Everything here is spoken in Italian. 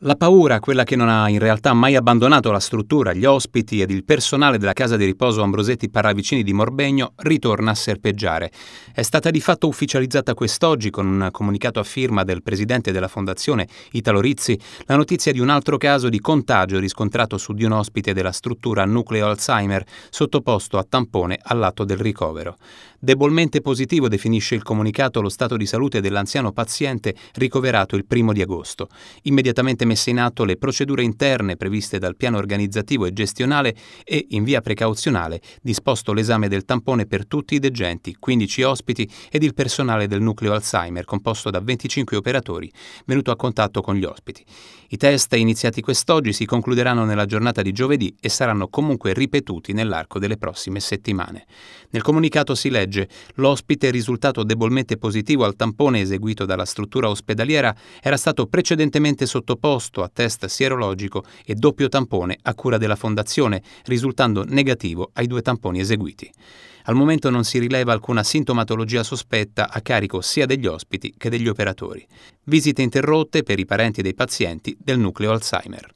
La paura, quella che non ha in realtà mai abbandonato la struttura, gli ospiti ed il personale della casa di riposo Ambrosetti Parravicini di Morbegno, ritorna a serpeggiare. È stata di fatto ufficializzata quest'oggi con un comunicato a firma del presidente della fondazione Italo Rizzi la notizia di un altro caso di contagio riscontrato su di un ospite della struttura Nucleo Alzheimer sottoposto a tampone all'atto del ricovero. Debolmente positivo definisce il comunicato lo stato di salute dell'anziano paziente ricoverato il primo di agosto. Immediatamente messe in atto le procedure interne previste dal piano organizzativo e gestionale e, in via precauzionale, disposto l'esame del tampone per tutti i degenti, 15 ospiti ed il personale del nucleo Alzheimer, composto da 25 operatori, venuto a contatto con gli ospiti. I test iniziati quest'oggi si concluderanno nella giornata di giovedì e saranno comunque ripetuti nell'arco delle prossime settimane. Nel comunicato si legge l'ospite risultato debolmente positivo al tampone eseguito dalla struttura ospedaliera era stato precedentemente sottoposto tosto a test sierologico e doppio tampone a cura della Fondazione, risultando negativo ai due tamponi eseguiti. Al momento non si rileva alcuna sintomatologia sospetta a carico sia degli ospiti che degli operatori. Visite interrotte per i parenti dei pazienti del nucleo Alzheimer.